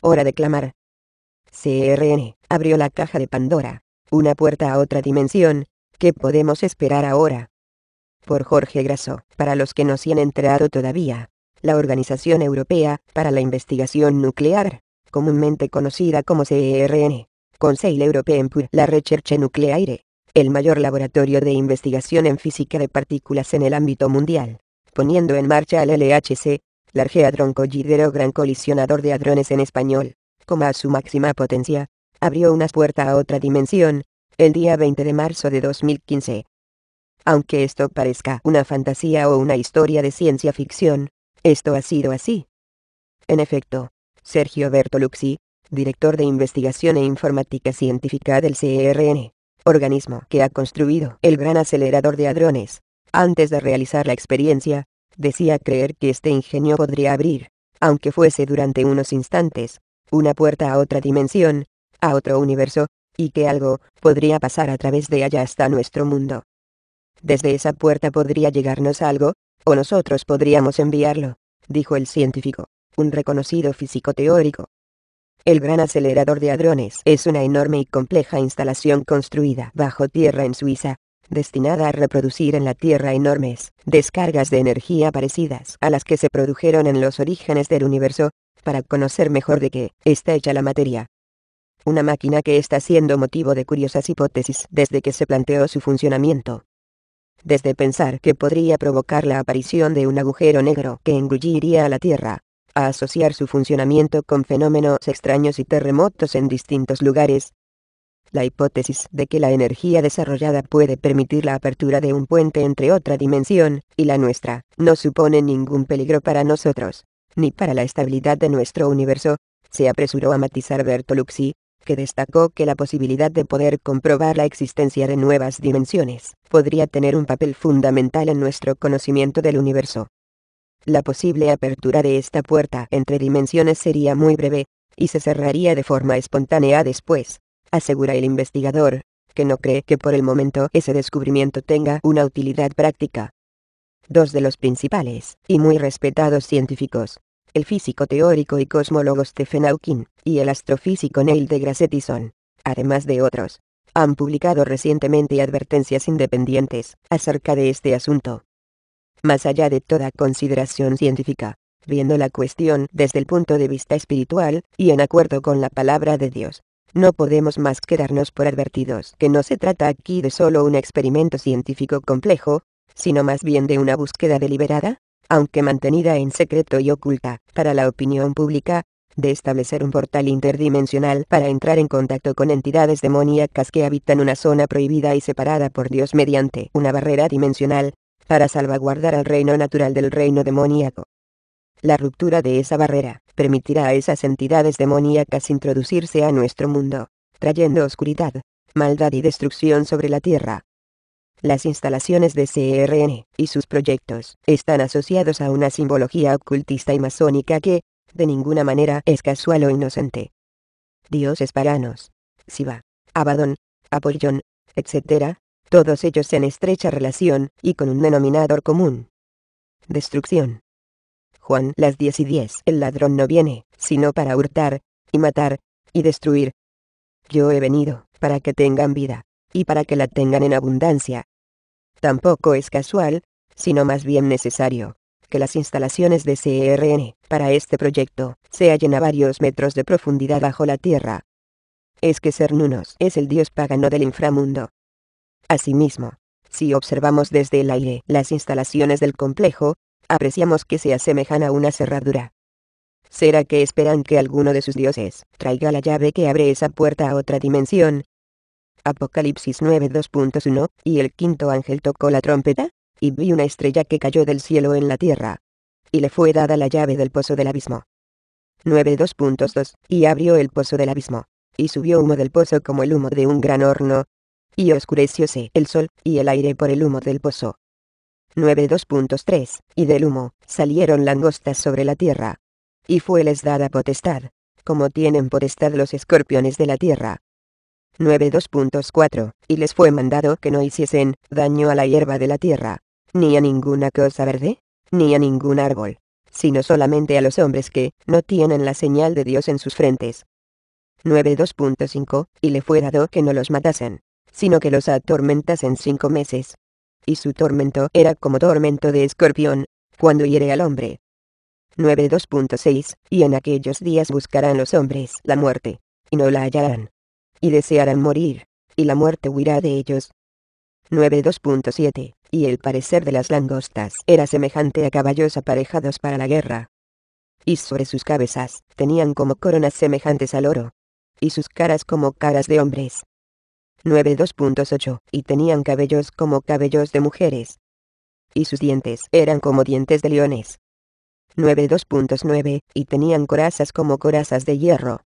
Hora de clamar. CRN abrió la caja de Pandora. Una puerta a otra dimensión. ¿Qué podemos esperar ahora? Por Jorge Grasso, para los que no se han entrado todavía. La Organización Europea para la Investigación Nuclear, comúnmente conocida como CERN, Conseil Européen pour la Recherche Nucleaire, el mayor laboratorio de investigación en física de partículas en el ámbito mundial, poniendo en marcha el LHC, Collider Collidero Gran Colisionador de Hadrones en español, como a su máxima potencia, abrió una puerta a otra dimensión, el día 20 de marzo de 2015. Aunque esto parezca una fantasía o una historia de ciencia ficción, esto ha sido así. En efecto, Sergio Bertolucci, director de investigación e informática científica del CERN, organismo que ha construido el gran acelerador de hadrones, antes de realizar la experiencia, decía creer que este ingenio podría abrir, aunque fuese durante unos instantes, una puerta a otra dimensión, a otro universo, y que algo podría pasar a través de allá hasta nuestro mundo. Desde esa puerta podría llegarnos algo, o nosotros podríamos enviarlo, dijo el científico, un reconocido físico teórico. El gran acelerador de hadrones es una enorme y compleja instalación construida bajo tierra en Suiza, destinada a reproducir en la Tierra enormes descargas de energía parecidas a las que se produjeron en los orígenes del universo, para conocer mejor de qué está hecha la materia. Una máquina que está siendo motivo de curiosas hipótesis desde que se planteó su funcionamiento. Desde pensar que podría provocar la aparición de un agujero negro que engulliría a la Tierra, a asociar su funcionamiento con fenómenos extraños y terremotos en distintos lugares, la hipótesis de que la energía desarrollada puede permitir la apertura de un puente entre otra dimensión y la nuestra, no supone ningún peligro para nosotros, ni para la estabilidad de nuestro universo, se apresuró a matizar Bertolucci, que destacó que la posibilidad de poder comprobar la existencia de nuevas dimensiones podría tener un papel fundamental en nuestro conocimiento del universo. La posible apertura de esta puerta entre dimensiones sería muy breve, y se cerraría de forma espontánea después asegura el investigador, que no cree que por el momento ese descubrimiento tenga una utilidad práctica. Dos de los principales, y muy respetados científicos, el físico teórico y cosmólogo Stephen Hawking, y el astrofísico Neil deGrasse Tyson, además de otros, han publicado recientemente advertencias independientes acerca de este asunto. Más allá de toda consideración científica, viendo la cuestión desde el punto de vista espiritual, y en acuerdo con la palabra de Dios, no podemos más quedarnos por advertidos que no se trata aquí de solo un experimento científico complejo, sino más bien de una búsqueda deliberada, aunque mantenida en secreto y oculta, para la opinión pública, de establecer un portal interdimensional para entrar en contacto con entidades demoníacas que habitan una zona prohibida y separada por Dios mediante una barrera dimensional, para salvaguardar al reino natural del reino demoníaco. La ruptura de esa barrera permitirá a esas entidades demoníacas introducirse a nuestro mundo, trayendo oscuridad, maldad y destrucción sobre la Tierra. Las instalaciones de CRN y sus proyectos están asociados a una simbología ocultista y masónica que, de ninguna manera, es casual o inocente. Dioses paranos, Siva, Abadón, Apollón, etc., todos ellos en estrecha relación y con un denominador común. Destrucción. Juan las 10 y 10. El ladrón no viene, sino para hurtar, y matar, y destruir. Yo he venido, para que tengan vida, y para que la tengan en abundancia. Tampoco es casual, sino más bien necesario, que las instalaciones de CRN para este proyecto se hallen a varios metros de profundidad bajo la tierra. Es que Cernunos es el dios pagano del inframundo. Asimismo, si observamos desde el aire las instalaciones del complejo, apreciamos que se asemejan a una cerradura. ¿Será que esperan que alguno de sus dioses traiga la llave que abre esa puerta a otra dimensión? Apocalipsis 9.2.1, Y el quinto ángel tocó la trompeta, y vi una estrella que cayó del cielo en la tierra. Y le fue dada la llave del pozo del abismo. 9.2.2, Y abrió el pozo del abismo. Y subió humo del pozo como el humo de un gran horno. Y oscurecióse el sol, y el aire por el humo del pozo. 92.3, y del humo, salieron langostas sobre la tierra. Y fue les dada potestad, como tienen potestad los escorpiones de la tierra. 92.4, y les fue mandado que no hiciesen daño a la hierba de la tierra, ni a ninguna cosa verde, ni a ningún árbol, sino solamente a los hombres que no tienen la señal de Dios en sus frentes. 92.5, y le fue dado que no los matasen, sino que los atormentasen cinco meses y su tormento era como tormento de escorpión, cuando hiere al hombre. 9.2.6 Y en aquellos días buscarán los hombres la muerte, y no la hallarán. Y desearán morir, y la muerte huirá de ellos. 9.2.7 Y el parecer de las langostas era semejante a caballos aparejados para la guerra. Y sobre sus cabezas tenían como coronas semejantes al oro. Y sus caras como caras de hombres, 92.8, y tenían cabellos como cabellos de mujeres. Y sus dientes eran como dientes de leones. 92.9, y tenían corazas como corazas de hierro.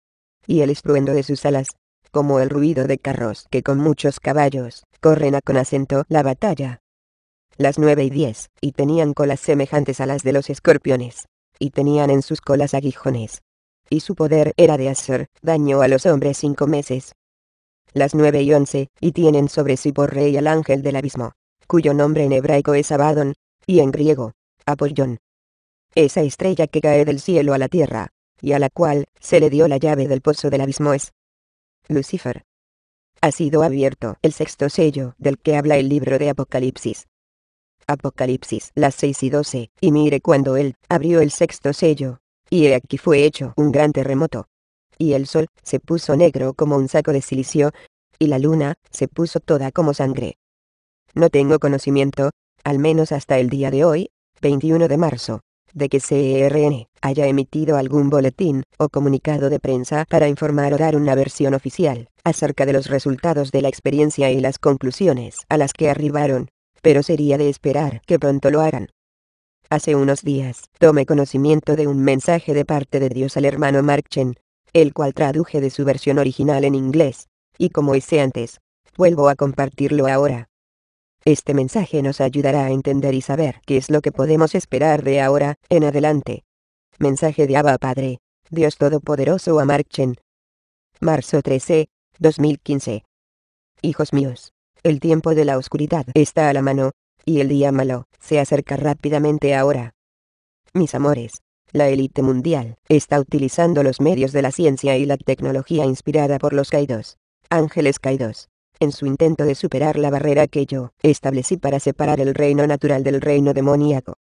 Y el estruendo de sus alas, como el ruido de carros que con muchos caballos, corren a con acento la batalla. Las 9 y 10, y tenían colas semejantes a las de los escorpiones. Y tenían en sus colas aguijones. Y su poder era de hacer daño a los hombres cinco meses, las 9 y 11, y tienen sobre sí por rey al ángel del abismo, cuyo nombre en hebraico es Abaddon, y en griego, Apollón. Esa estrella que cae del cielo a la tierra, y a la cual se le dio la llave del pozo del abismo es Lucifer. Ha sido abierto el sexto sello del que habla el libro de Apocalipsis. Apocalipsis las 6 y 12, y mire cuando él abrió el sexto sello, y he aquí fue hecho un gran terremoto, y el sol se puso negro como un saco de silicio, y la luna se puso toda como sangre. No tengo conocimiento, al menos hasta el día de hoy, 21 de marzo, de que CERN haya emitido algún boletín o comunicado de prensa para informar o dar una versión oficial acerca de los resultados de la experiencia y las conclusiones a las que arribaron, pero sería de esperar que pronto lo hagan. Hace unos días, tomé conocimiento de un mensaje de parte de Dios al hermano Marchen, el cual traduje de su versión original en inglés. Y como hice antes, vuelvo a compartirlo ahora. Este mensaje nos ayudará a entender y saber qué es lo que podemos esperar de ahora en adelante. Mensaje de Abba Padre, Dios Todopoderoso a Marchen. Marzo 13, 2015. Hijos míos, el tiempo de la oscuridad está a la mano, y el día malo se acerca rápidamente ahora. Mis amores, la élite mundial está utilizando los medios de la ciencia y la tecnología inspirada por los caídos. Ángeles caídos. En su intento de superar la barrera que yo establecí para separar el reino natural del reino demoníaco.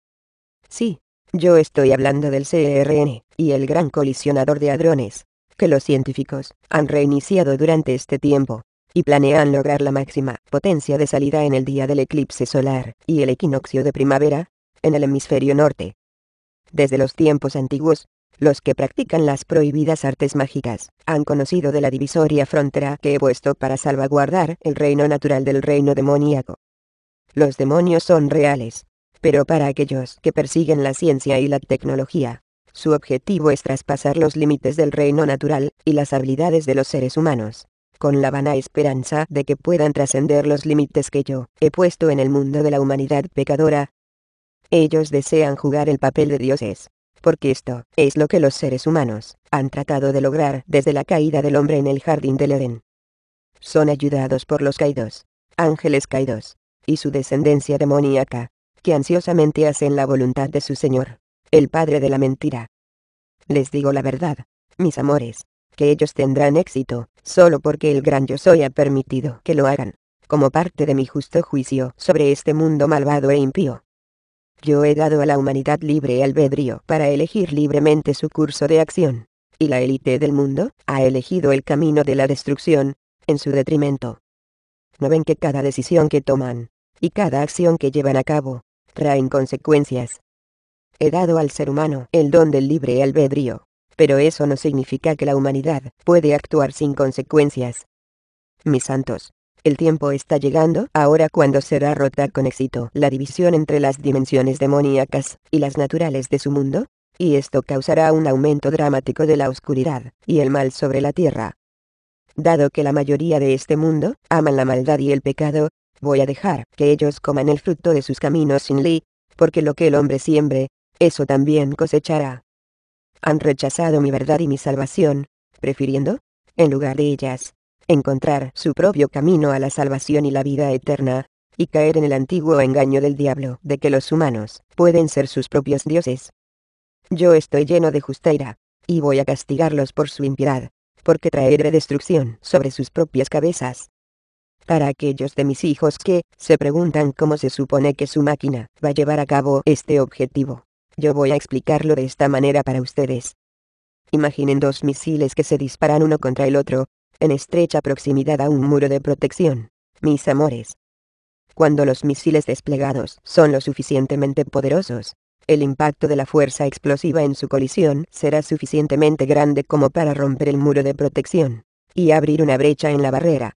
Sí, yo estoy hablando del CRN y el gran colisionador de hadrones, que los científicos han reiniciado durante este tiempo, y planean lograr la máxima potencia de salida en el día del eclipse solar y el equinoccio de primavera, en el hemisferio norte. Desde los tiempos antiguos, los que practican las prohibidas artes mágicas, han conocido de la divisoria frontera que he puesto para salvaguardar el reino natural del reino demoníaco. Los demonios son reales, pero para aquellos que persiguen la ciencia y la tecnología, su objetivo es traspasar los límites del reino natural y las habilidades de los seres humanos, con la vana esperanza de que puedan trascender los límites que yo he puesto en el mundo de la humanidad pecadora, ellos desean jugar el papel de dioses. Porque esto es lo que los seres humanos han tratado de lograr desde la caída del hombre en el jardín del Edén. Son ayudados por los caídos, ángeles caídos, y su descendencia demoníaca, que ansiosamente hacen la voluntad de su Señor, el Padre de la Mentira. Les digo la verdad, mis amores, que ellos tendrán éxito, solo porque el gran yo soy ha permitido que lo hagan, como parte de mi justo juicio sobre este mundo malvado e impío. Yo he dado a la humanidad libre albedrío para elegir libremente su curso de acción. Y la élite del mundo ha elegido el camino de la destrucción, en su detrimento. ¿No ven que cada decisión que toman, y cada acción que llevan a cabo, traen consecuencias? He dado al ser humano el don del libre albedrío, pero eso no significa que la humanidad puede actuar sin consecuencias. Mis santos, el tiempo está llegando, ahora cuando será rota con éxito la división entre las dimensiones demoníacas y las naturales de su mundo, y esto causará un aumento dramático de la oscuridad y el mal sobre la tierra. Dado que la mayoría de este mundo aman la maldad y el pecado, voy a dejar que ellos coman el fruto de sus caminos sin ley, porque lo que el hombre siembre, eso también cosechará. Han rechazado mi verdad y mi salvación, prefiriendo, en lugar de ellas, encontrar su propio camino a la salvación y la vida eterna, y caer en el antiguo engaño del diablo de que los humanos pueden ser sus propios dioses. Yo estoy lleno de justa y voy a castigarlos por su impiedad, porque traeré destrucción sobre sus propias cabezas. Para aquellos de mis hijos que se preguntan cómo se supone que su máquina va a llevar a cabo este objetivo, yo voy a explicarlo de esta manera para ustedes. Imaginen dos misiles que se disparan uno contra el otro, en estrecha proximidad a un muro de protección. Mis amores. Cuando los misiles desplegados son lo suficientemente poderosos, el impacto de la fuerza explosiva en su colisión será suficientemente grande como para romper el muro de protección, y abrir una brecha en la barrera.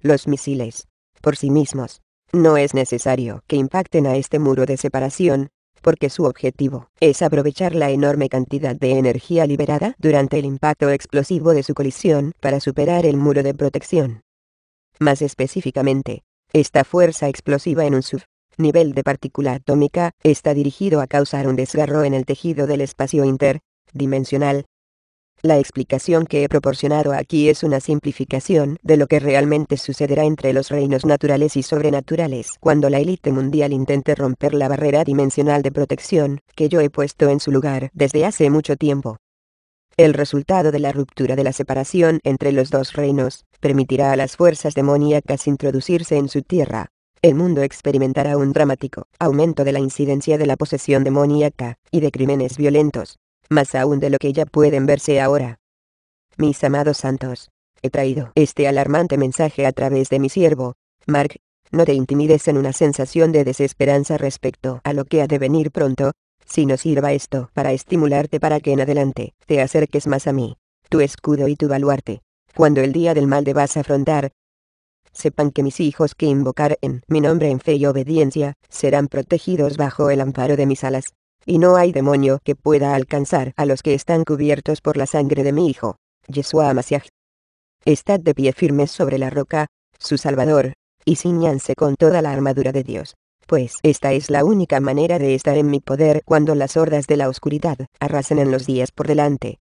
Los misiles, por sí mismos, no es necesario que impacten a este muro de separación, porque su objetivo es aprovechar la enorme cantidad de energía liberada durante el impacto explosivo de su colisión para superar el muro de protección. Más específicamente, esta fuerza explosiva en un sub nivel de partícula atómica está dirigido a causar un desgarro en el tejido del espacio interdimensional, la explicación que he proporcionado aquí es una simplificación de lo que realmente sucederá entre los reinos naturales y sobrenaturales cuando la élite mundial intente romper la barrera dimensional de protección que yo he puesto en su lugar desde hace mucho tiempo. El resultado de la ruptura de la separación entre los dos reinos permitirá a las fuerzas demoníacas introducirse en su tierra, el mundo experimentará un dramático aumento de la incidencia de la posesión demoníaca y de crímenes violentos más aún de lo que ya pueden verse ahora. Mis amados santos, he traído este alarmante mensaje a través de mi siervo, Mark, no te intimides en una sensación de desesperanza respecto a lo que ha de venir pronto, sino sirva esto para estimularte para que en adelante te acerques más a mí, tu escudo y tu baluarte, cuando el día del mal debas afrontar. Sepan que mis hijos que invocar en mi nombre en fe y obediencia, serán protegidos bajo el amparo de mis alas. Y no hay demonio que pueda alcanzar a los que están cubiertos por la sangre de mi Hijo. Yeshua Masiaj. Estad de pie firmes sobre la roca, su Salvador, y ciñanse con toda la armadura de Dios. Pues esta es la única manera de estar en mi poder cuando las hordas de la oscuridad arrasen en los días por delante.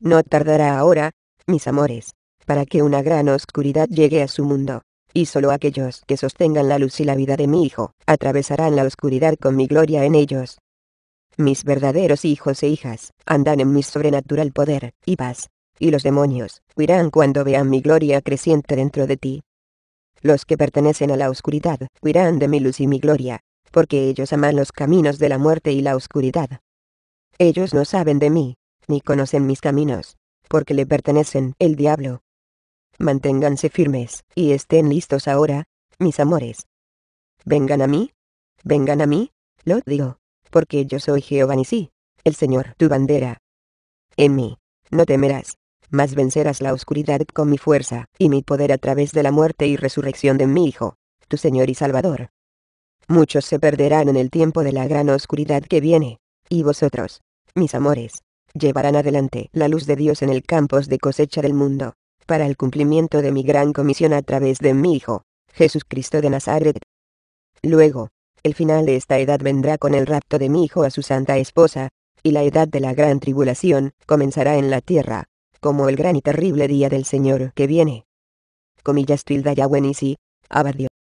No tardará ahora, mis amores, para que una gran oscuridad llegue a su mundo. Y solo aquellos que sostengan la luz y la vida de mi Hijo, atravesarán la oscuridad con mi gloria en ellos mis verdaderos hijos e hijas, andan en mi sobrenatural poder, y paz. Y los demonios, huirán cuando vean mi gloria creciente dentro de ti. Los que pertenecen a la oscuridad, huirán de mi luz y mi gloria, porque ellos aman los caminos de la muerte y la oscuridad. Ellos no saben de mí, ni conocen mis caminos, porque le pertenecen el diablo. Manténganse firmes, y estén listos ahora, mis amores. Vengan a mí, vengan a mí, lo digo porque yo soy Jehová sí, el Señor tu bandera. En mí, no temerás, mas vencerás la oscuridad con mi fuerza y mi poder a través de la muerte y resurrección de mi Hijo, tu Señor y Salvador. Muchos se perderán en el tiempo de la gran oscuridad que viene, y vosotros, mis amores, llevarán adelante la luz de Dios en el campos de cosecha del mundo, para el cumplimiento de mi gran comisión a través de mi Hijo, Jesucristo de Nazaret. Luego, el final de esta edad vendrá con el rapto de mi hijo a su santa esposa, y la edad de la gran tribulación comenzará en la tierra, como el gran y terrible día del Señor que viene. Comillas tilda Abadio.